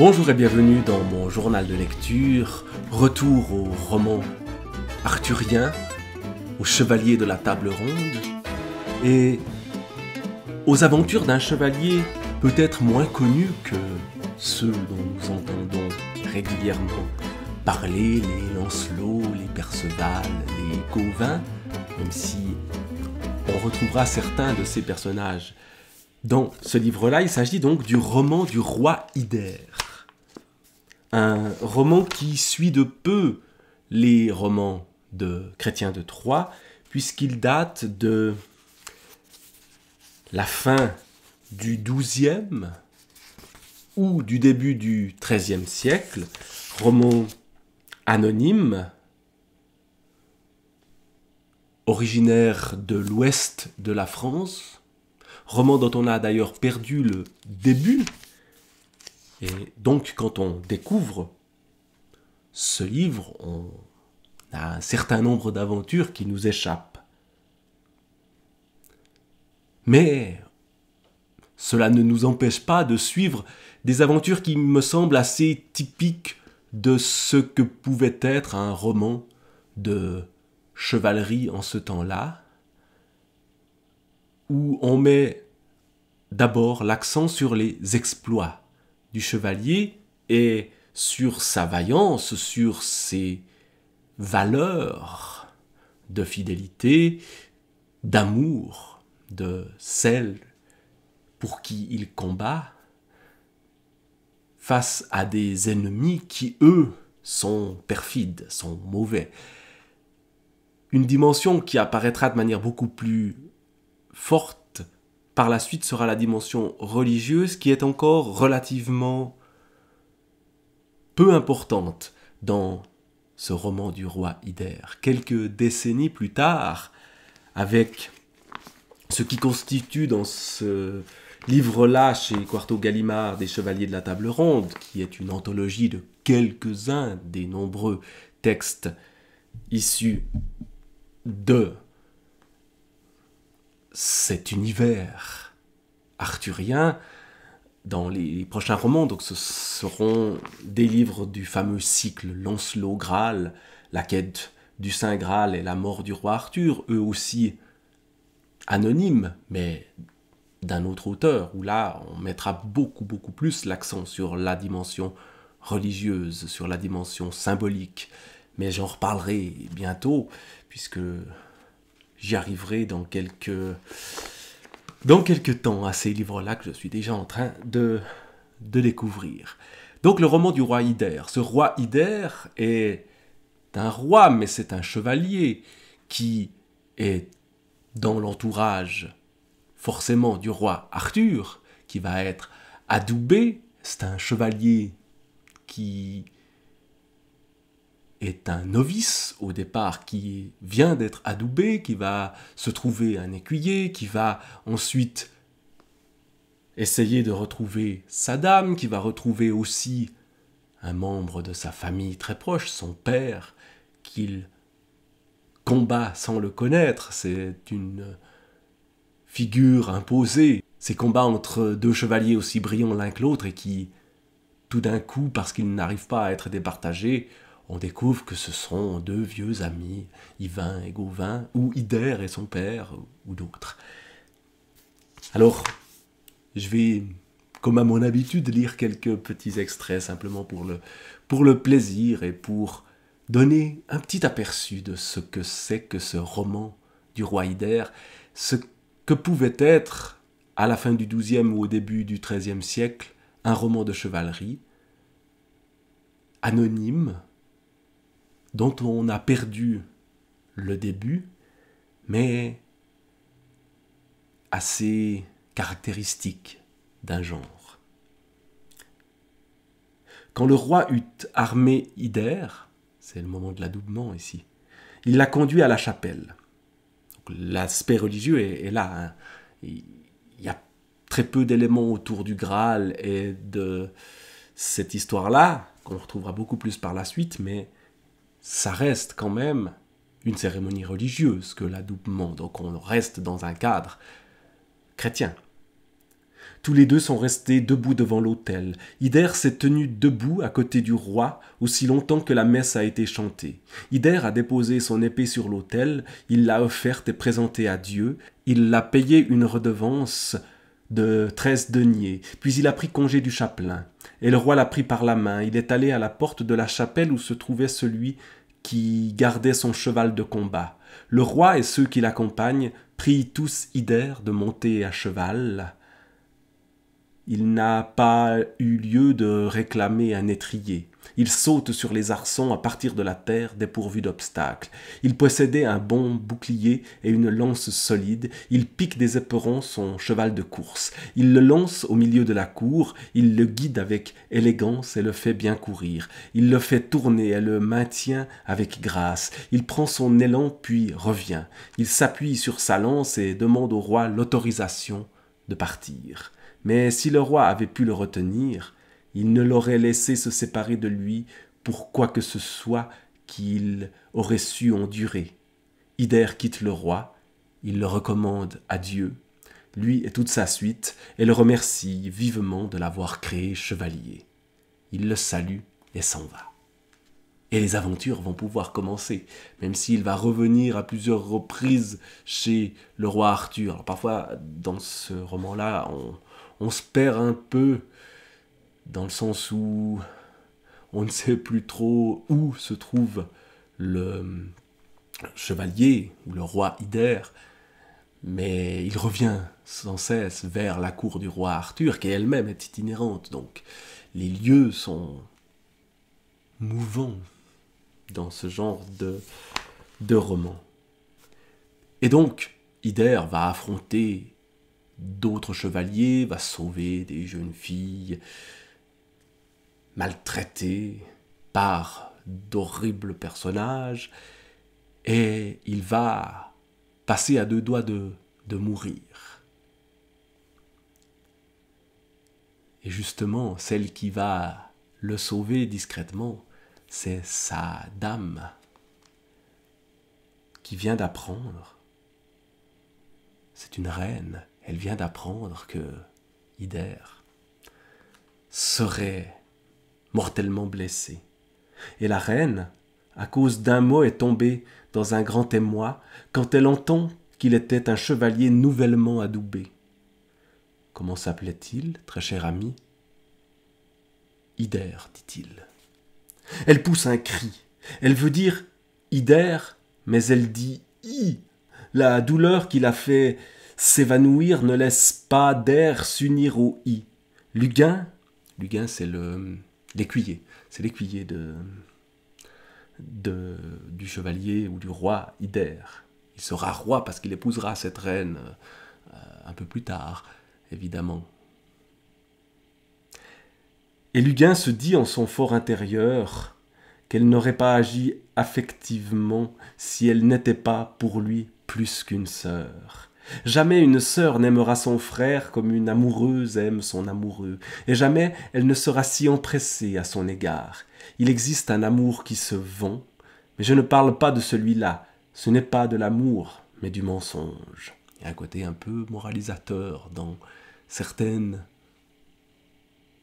Bonjour et bienvenue dans mon journal de lecture, retour au roman arthurien, au chevalier de la table ronde et aux aventures d'un chevalier peut-être moins connu que ceux dont nous entendons régulièrement parler, les Lancelot, les Perceval, les Gauvin, même si on retrouvera certains de ces personnages dans ce livre-là. Il s'agit donc du roman du roi Ider un roman qui suit de peu les romans de Chrétien de Troyes, puisqu'il date de la fin du XIIe ou du début du XIIIe siècle, roman anonyme, originaire de l'ouest de la France, roman dont on a d'ailleurs perdu le début et donc, quand on découvre ce livre, on a un certain nombre d'aventures qui nous échappent. Mais cela ne nous empêche pas de suivre des aventures qui me semblent assez typiques de ce que pouvait être un roman de chevalerie en ce temps-là, où on met d'abord l'accent sur les exploits du chevalier est sur sa vaillance, sur ses valeurs de fidélité, d'amour, de celle pour qui il combat, face à des ennemis qui, eux, sont perfides, sont mauvais. Une dimension qui apparaîtra de manière beaucoup plus forte par la suite sera la dimension religieuse qui est encore relativement peu importante dans ce roman du roi Ider. Quelques décennies plus tard, avec ce qui constitue dans ce livre-là chez Quarto Gallimard des Chevaliers de la Table Ronde, qui est une anthologie de quelques-uns des nombreux textes issus de cet univers arthurien dans les, prochains romans. Donc ce seront des livres du fameux cycle Lancelot Graal, la quête du Saint Graal et la mort du roi Arthur, eux aussi anonymes, mais d'un autre auteur, où là on mettra beaucoup beaucoup plus l'accent sur la dimension religieuse, sur la dimension symbolique. Mais j'en reparlerai bientôt, puisque j'y arriverai dans quelques dans temps à ces livres-là que je suis déjà en train de, de découvrir. Donc le roman du roi Ider. Ce roi Ider est un roi, mais c'est un chevalier qui est dans l'entourage forcément du roi Arthur, qui va être adoubé. C'est un chevalier qui est un novice au départ qui vient d'être adoubé, qui va se trouver un écuyer, qui va ensuite essayer de retrouver sa dame, qui va retrouver aussi un membre de sa famille très proche, son père, qu'il combat sans le connaître. C'est une figure imposée. Ces combats entre deux chevaliers aussi brillants l'un que l'autre et qui, tout d'un coup, parce qu'ils n'arrivent pas à être départagés, on découvre que ce sont deux vieux amis, Yvain et Gauvin, ou Ider et son père, ou d'autres. Alors, je vais, comme à mon habitude, lire quelques petits extraits simplement pour le, pour le plaisir et pour donner un petit aperçu de ce que c'est que ce roman du roi Ider, ce que pouvait être, à la fin du XIIe ou au début du XIIIe siècle, un roman de chevalerie, anonyme, dont on a perdu le début, mais assez caractéristique d'un genre. Quand le roi eut armé Ider, c'est le moment de l'adoubement ici, il l'a conduit à la chapelle. L'aspect religieux est, là. Hein. Il y a très peu d'éléments autour du Graal et de cette histoire-là, qu'on retrouvera beaucoup plus par la suite, mais ça reste quand même une cérémonie religieuse que l'adoubement, donc on reste dans un cadre chrétien. Tous les deux sont restés debout devant l'autel. Ider s'est tenu debout à côté du roi aussi longtemps que la messe a été chantée. Ider a déposé son épée sur l'autel, il l'a offerte et présentée à Dieu, il l'a payé une redevance de treize deniers, puis il a pris congé du chapelain. Et le roi l'a pris par la main, il est allé à la porte de la chapelle où se trouvait celui qui gardait son cheval de combat. Le roi et ceux qui l'accompagnent prient tous Ider de monter à cheval. Il n'a pas eu lieu de réclamer un étrier. Il saute sur les arçons à partir de la terre dépourvu d'obstacles. Il possédait un bon bouclier et une lance solide. Il pique des éperons son cheval de course. Il le lance au milieu de la cour. Il le guide avec élégance et le fait bien courir. Il le fait tourner et le maintient avec grâce. Il prend son élan puis revient. Il s'appuie sur sa lance et demande au roi l'autorisation de partir. Mais si le roi avait pu le retenir, il ne l'aurait laissé se séparer de lui pour quoi que ce soit qu'il aurait su endurer. Ider quitte le roi, il le recommande à Dieu, lui et toute sa suite, et le remercie vivement de l'avoir créé chevalier. Il le salue et s'en va. Et les aventures vont pouvoir commencer, même s'il va revenir à plusieurs reprises chez le roi Arthur. parfois, dans ce roman-là, on, on se perd un peu dans le sens où on ne sait plus trop où se trouve le chevalier ou le roi Ider, mais il revient sans cesse vers la cour du roi Arthur, qui elle-même est itinérante, donc les lieux sont mouvants dans ce genre de, de roman. Et donc, Ider va affronter d'autres chevaliers, va sauver des jeunes filles, maltraité par d'horribles personnages, et il va passer à deux doigts de, de mourir. Et justement, celle qui va le sauver discrètement, c'est sa dame qui vient d'apprendre. C'est une reine, elle vient d'apprendre que Ider serait mortellement blessé. Et la reine, à cause d'un mot, est tombée dans un grand émoi quand elle entend qu'il était un chevalier nouvellement adoubé. Comment s'appelait-il, très cher ami Ider, dit-il. Elle pousse un cri. Elle veut dire Ider, mais elle dit I. La douleur qui l'a fait s'évanouir ne laisse pas d'air s'unir au I. Luguin, Luguin c'est le l'écuyer. C'est l'écuyer de, de, du chevalier ou du roi Ider. Il sera roi parce qu'il épousera cette reine euh, un peu plus tard, évidemment. Et luguin se dit en son fort intérieur qu'elle n'aurait pas agi affectivement si elle n'était pas pour lui plus qu'une sœur. Jamais une sœur n'aimera son frère comme une amoureuse aime son amoureux, et jamais elle ne sera si empressée à son égard. Il existe un amour qui se vend, mais je ne parle pas de celui-là, ce n'est pas de l'amour, mais du mensonge. Il y a un côté un peu moralisateur dans certaines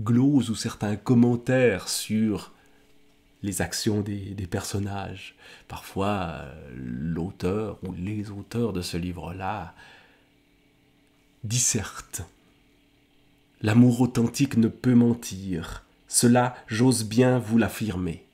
gloses ou certains commentaires sur les actions des, des personnages. Parfois, euh, l'auteur ou les auteurs de ce livre-là disserte. L'amour authentique ne peut mentir. Cela, j'ose bien vous l'affirmer.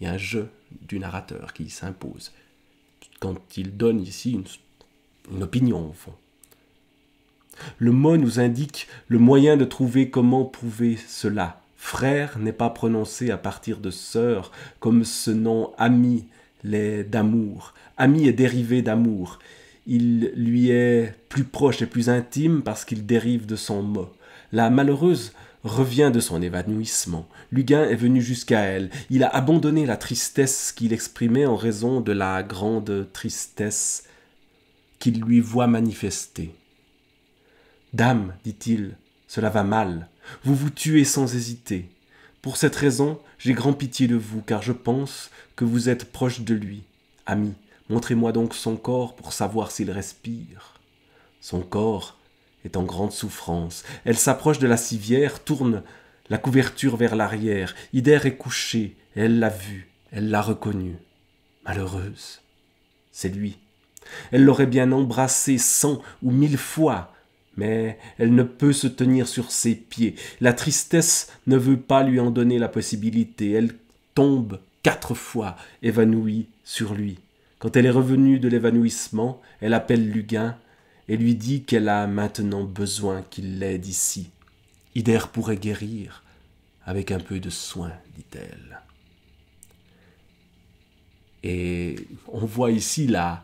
Il y a un jeu du narrateur qui s'impose quand il donne ici une, opinion, Le mot nous indique le moyen de trouver comment prouver cela. Frère n'est pas prononcé à partir de sœur, comme ce nom ami l'est d'amour. Ami est dérivé d'amour il lui est plus proche et plus intime parce qu'il dérive de son mot. La malheureuse revient de son évanouissement. Luguin est venu jusqu'à elle. Il a abandonné la tristesse qu'il exprimait en raison de la grande tristesse qu'il lui voit manifester. Dame, dit-il, cela va mal. Vous vous tuez sans hésiter. Pour cette raison, j'ai grand pitié de vous, car je pense que vous êtes proche de lui, ami, Montrez-moi donc son corps pour savoir s'il respire. Son corps est en grande souffrance. Elle s'approche de la civière, tourne la couverture vers l'arrière. Ider est couché, elle l'a vu, elle l'a reconnu. Malheureuse, c'est lui. Elle l'aurait bien embrassé cent ou mille fois, mais elle ne peut se tenir sur ses pieds. La tristesse ne veut pas lui en donner la possibilité. Elle tombe quatre fois évanouie sur lui. Quand elle est revenue de l'évanouissement, elle appelle Lugin et lui dit qu'elle a maintenant besoin qu'il l'aide ici. Ider pourrait guérir avec un peu de soin, dit-elle. Et on voit ici la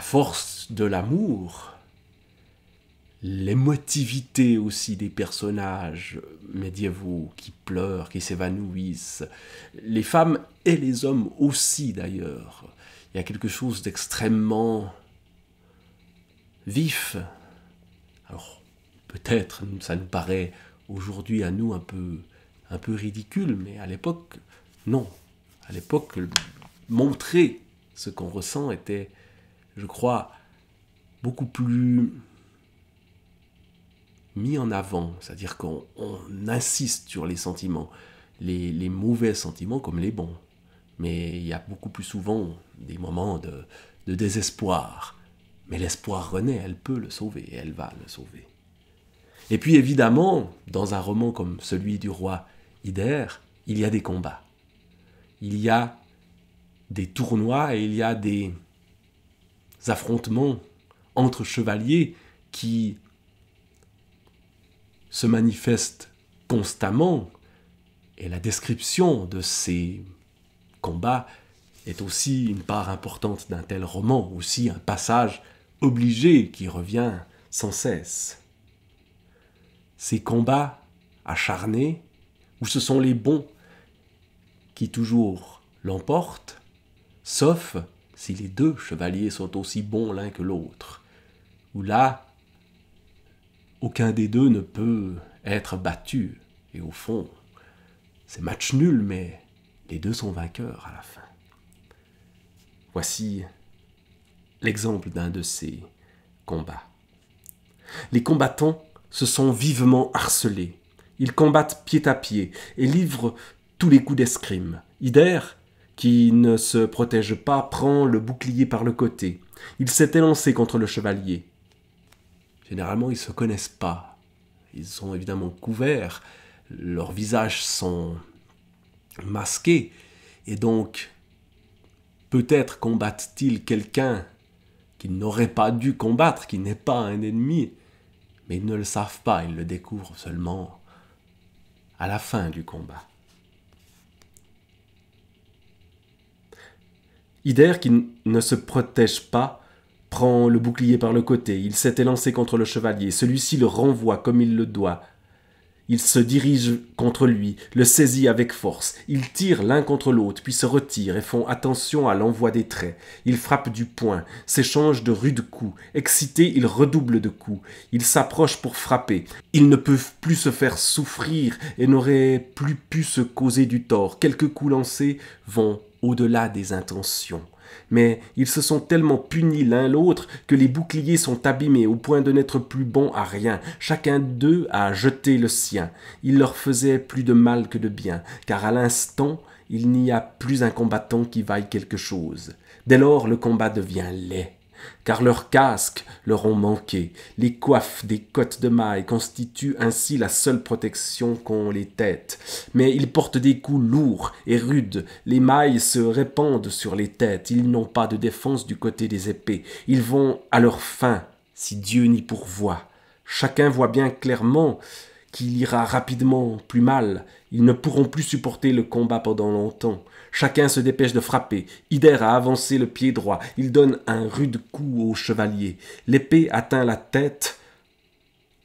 force de l'amour l'émotivité aussi des personnages médiévaux qui pleurent, qui s'évanouissent, les femmes et les hommes aussi d'ailleurs. Il y a quelque chose d'extrêmement vif. Alors peut-être ça nous paraît aujourd'hui à nous un peu, un peu ridicule, mais à l'époque, non. À l'époque, montrer ce qu'on ressent était, je crois, beaucoup plus mis en avant, c'est-à-dire qu'on insiste sur les sentiments, les, mauvais sentiments comme les bons. Mais il y a beaucoup plus souvent des moments de, désespoir. Mais l'espoir renaît, elle peut le sauver, elle va le sauver. Et puis évidemment, dans un roman comme celui du roi Ider, il y a des combats. Il y a des tournois et il y a des affrontements entre chevaliers qui se manifeste constamment et la description de ces combats est aussi une part importante d'un tel roman, aussi un passage obligé qui revient sans cesse. Ces combats acharnés, où ce sont les bons qui toujours l'emportent, sauf si les deux chevaliers sont aussi bons l'un que l'autre, où là, aucun des deux ne peut être battu. Et au fond, c'est match nul, mais les deux sont vainqueurs à la fin. Voici l'exemple d'un de ces combats. Les combattants se sont vivement harcelés. Ils combattent pied à pied et livrent tous les coups d'escrime. Ider, qui ne se protège pas, prend le bouclier par le côté. Il s'est élancé contre le chevalier. Généralement, ils ne se connaissent pas. Ils sont évidemment couverts, leurs visages sont masqués, et donc peut-être combattent-ils quelqu'un qu'ils n'auraient pas dû combattre, qui n'est pas un ennemi, mais ils ne le savent pas, ils le découvrent seulement à la fin du combat. Ider qui ne se protège pas prend le bouclier par le côté, il s'est élancé contre le chevalier, celui-ci le renvoie comme il le doit. Il se dirige contre lui, le saisit avec force, ils tirent l'un contre l'autre, puis se retirent et font attention à l'envoi des traits. Ils frappent du poing, s'échangent de rudes coups, excités ils redoublent de coups, ils s'approchent pour frapper, ils ne peuvent plus se faire souffrir et n'auraient plus pu se causer du tort. Quelques coups lancés vont au-delà des intentions. Mais ils se sont tellement punis l'un l'autre que les boucliers sont abîmés au point de n'être plus bons à rien. Chacun d'eux a jeté le sien. Il leur faisait plus de mal que de bien, car à l'instant, il n'y a plus un combattant qui vaille quelque chose. Dès lors, le combat devient laid car leurs casques leur ont manqué. Les coiffes des cottes de mailles constituent ainsi la seule protection qu'ont les têtes. Mais ils portent des coups lourds et rudes, les mailles se répandent sur les têtes, ils n'ont pas de défense du côté des épées, ils vont à leur fin, si Dieu n'y pourvoit. Chacun voit bien clairement qu'il ira rapidement plus mal, ils ne pourront plus supporter le combat pendant longtemps. Chacun se dépêche de frapper. Hider a avancé le pied droit. Il donne un rude coup au chevalier. L'épée atteint la tête,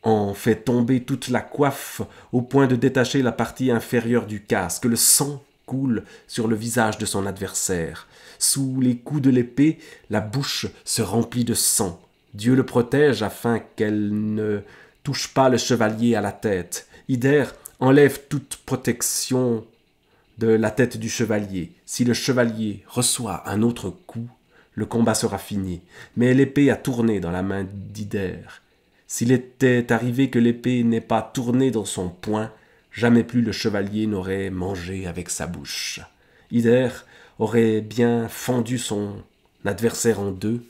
en fait tomber toute la coiffe au point de détacher la partie inférieure du casque. Le sang coule sur le visage de son adversaire. Sous les coups de l'épée, la bouche se remplit de sang. Dieu le protège afin qu'elle ne touche pas le chevalier à la tête. Hider enlève toute protection de la tête du chevalier. Si le chevalier reçoit un autre coup, le combat sera fini. Mais l'épée a tourné dans la main d'Ider. S'il était arrivé que l'épée n'ait pas tourné dans son poing, jamais plus le chevalier n'aurait mangé avec sa bouche. Ider aurait bien fendu son adversaire en deux,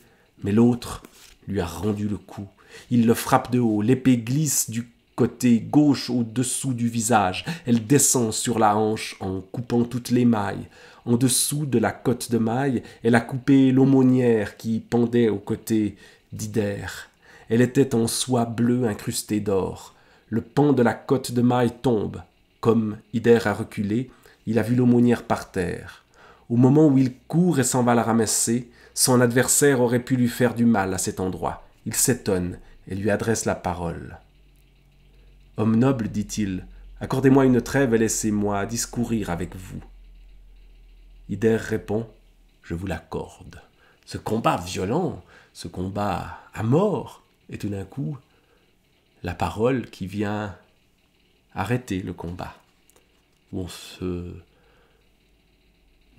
mais l'autre lui a rendu le coup. Il le frappe de haut, l'épée glisse du côté gauche au-dessous du visage. Elle descend sur la hanche en coupant toutes les mailles. En dessous de la côte de maille, elle a coupé l'aumônière qui pendait au côté d'Ider. Elle était en soie bleue incrustée d'or. Le pan de la côte de maille tombe. Comme Ider a reculé, il a vu l'aumônière par terre. Au moment où il court et s'en va la ramasser, son adversaire aurait pu lui faire du mal à cet endroit. Il s'étonne et lui adresse la parole. Homme noble, dit-il, accordez-moi une trêve et laissez-moi discourir avec vous. Ider répond Je vous l'accorde. Ce combat violent, ce combat à mort, est tout d'un coup, la parole qui vient arrêter le combat, où on se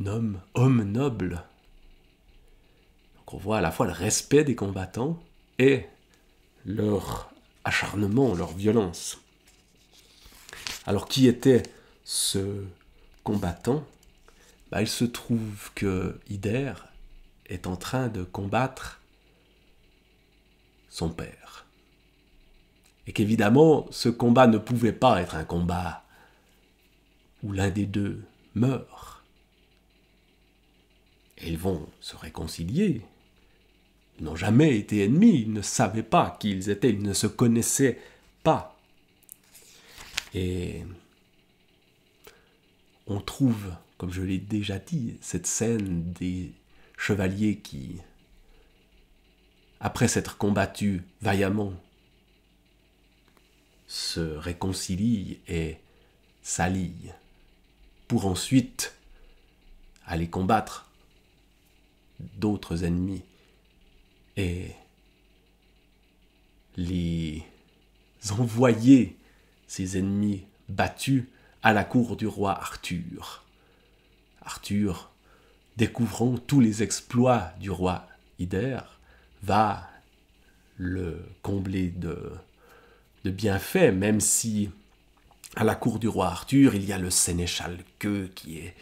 nomme homme noble. on voit à la fois le respect des combattants et leur acharnement, leur violence. Alors qui était ce combattant bah, Il se trouve que Hider est en train de combattre son père. Et qu'évidemment, ce combat ne pouvait pas être un combat où l'un des deux meurt. Et ils vont se réconcilier. Ils n'ont jamais été ennemis, ils ne savaient pas qui ils étaient, ils ne se connaissaient pas. Et on trouve, comme je l'ai déjà dit, cette scène des chevaliers qui, après s'être combattus vaillamment, se réconcilient et s'allient pour ensuite aller combattre d'autres ennemis et les envoyer ses ennemis battus à la cour du roi Arthur. Arthur, découvrant tous les exploits du roi Ider, va le combler de, de bienfaits, même si à la cour du roi Arthur, il y a le sénéchal Queue qui est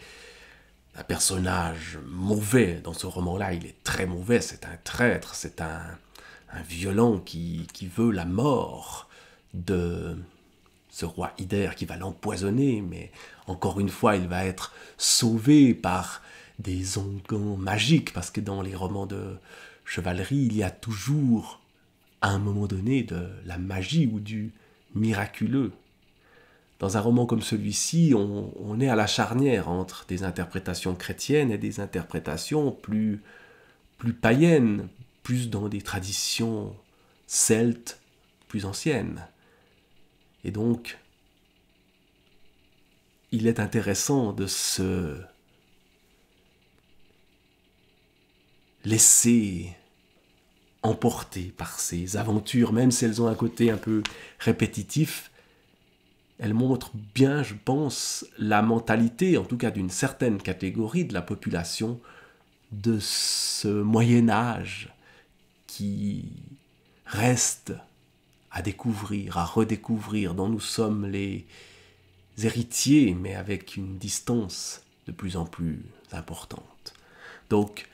un personnage mauvais dans ce roman-là. Il est très mauvais, c'est un traître, c'est un, un violent qui veut la mort de, ce roi Ider qui va l'empoisonner, mais encore une fois, il va être sauvé par des onguents magiques, parce que dans les romans de chevalerie, il y a toujours, à un moment donné, de la magie ou du miraculeux. Dans un roman comme celui-ci, on, est à la charnière entre des interprétations chrétiennes et des interprétations plus païennes, plus dans des traditions celtes plus anciennes. Et donc, il est intéressant de se laisser emporter par ces aventures, même si elles ont un côté un peu répétitif. Elles montrent bien, je pense, la mentalité, en tout cas d'une certaine catégorie de la population, de ce Moyen Âge qui reste à découvrir, à redécouvrir, dont nous sommes les héritiers, mais avec une distance de plus en plus importante. Donc,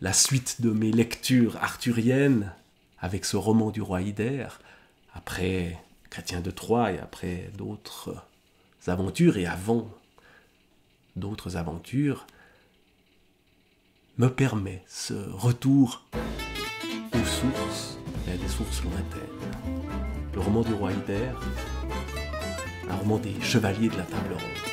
la suite de mes lectures arthuriennes, avec ce roman du roi Hider, après Chrétien de Troyes et après d'autres aventures et avant d'autres aventures, me permet ce retour sources lointaines. Le roman du roi Hyder, un roman des chevaliers de la table ronde.